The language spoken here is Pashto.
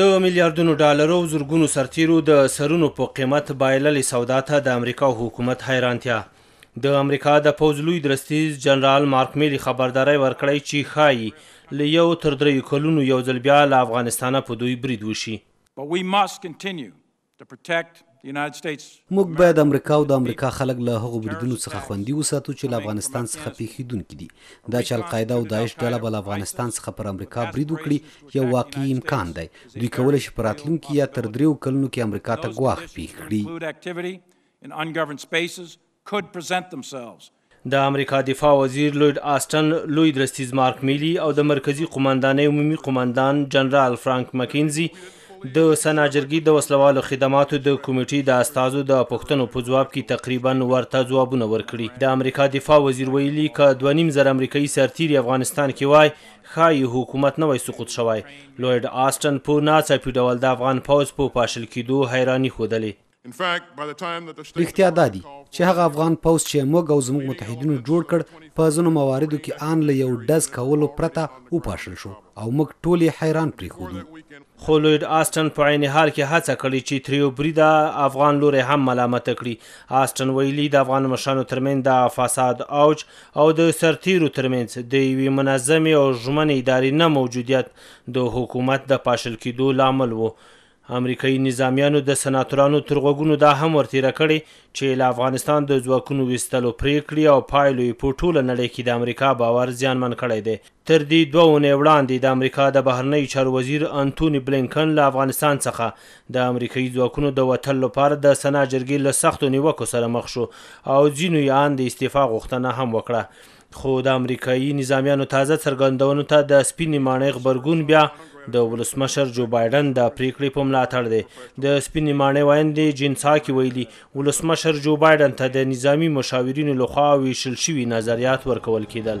د میلیارډونو ډالرو زرګونو سرتیرو د سرونو په قیمت بایللې سودا ته د امریکا حکومت حیرانتیا د امریکا د پوز لوی درستیز جنرال مارک میلی خبرداري ورکړی چې خای ل یو تر درې کلونو یو ځل بیا له افغانستانه په دوی برید وشي But we must continue to protect موږ باید امریکا او د امریکا خلک له هغو بریدونو څخه خوندي وساتو چې له افغانستان څخه پیښیدونکي دي دا چې القاعده او داعش ډله به له افغانستان څخه پر امریکا برید وکړي یو واقعي امکان دی دوی کولی شي په راتلونکي یا تر دریو کلونو کې امریکا ته ګواښ پېښ کړي د امریکا دفاع وزیر لوید آستن لوی درستیز مارک میلی او د مرکزی قوماندانۍ عمومي قوماندان جنرال فرانک مکینزي د سنا جرګي د وسلوالو خدماتو د کمیټې د استازو د پښتنو په جواب کې تقریبا ورته ځوابونه ورکړي د امریکا دفاع وزیر ویلي ک 2.5 زر امریکایي سرتیري افغانستان کې وای خای حکومت نه وای سقوط شوی لوید آستن په ناڅاپي ډول د افغان پوز په پاشل کېدو حیراني خودلې رښتیا دا دی چې هغه افغان پوز چې موږ او زموږ متحدینو جوړ کړ په ځینو مواردو کې آن له یو ډز کولو پرته وپاشل شو او موږ ټول حیران پرېښودو خو لوید آسټن په عین حال کې هڅه کړې چې تریو بریدا افغان لوري هم ملامت کړي آسټن ویلي د افغان مشانو ترمن د فساد اوج او د سرتیرو ترمنس د یوې منظمې او ژمنې ادارې نه موجودیت د حکومت د پاشل کېدو لامل وو امریکایي نظامیانو د سناتورانو تر غوږونو دا هم ورتیره کړې چې له افغانستان د ځواکونو ویستلو پریکړې او پایلو یې په ټوله نړۍ کې د امریکا باور زیانمن کړی دی تر دې دوه اونۍ وړاندې د امریکا د بهرنیو چارو وزیر انټونی بلینکن له افغانستان څخه د امریکایي ځواکونو د وتل لپاره د سنا جرګې له سختو نیوکو سره مخ شو او ځینو یې ان د استعفا غوښتنه هم وکړه خو د امریکایي نظامیانو تازه څرګندونو ته تا د سپینې ماڼۍ غبرګون بیا د ولسمشر جو بایدن د پریکړې په ملاتړ دی د سپینې ماڼۍ وایندې جین ساکي ویلي ولسمشر جو بایدن ته د نظامی مشاورینو لخوا ویشل شوي نظریات ورکول کېدل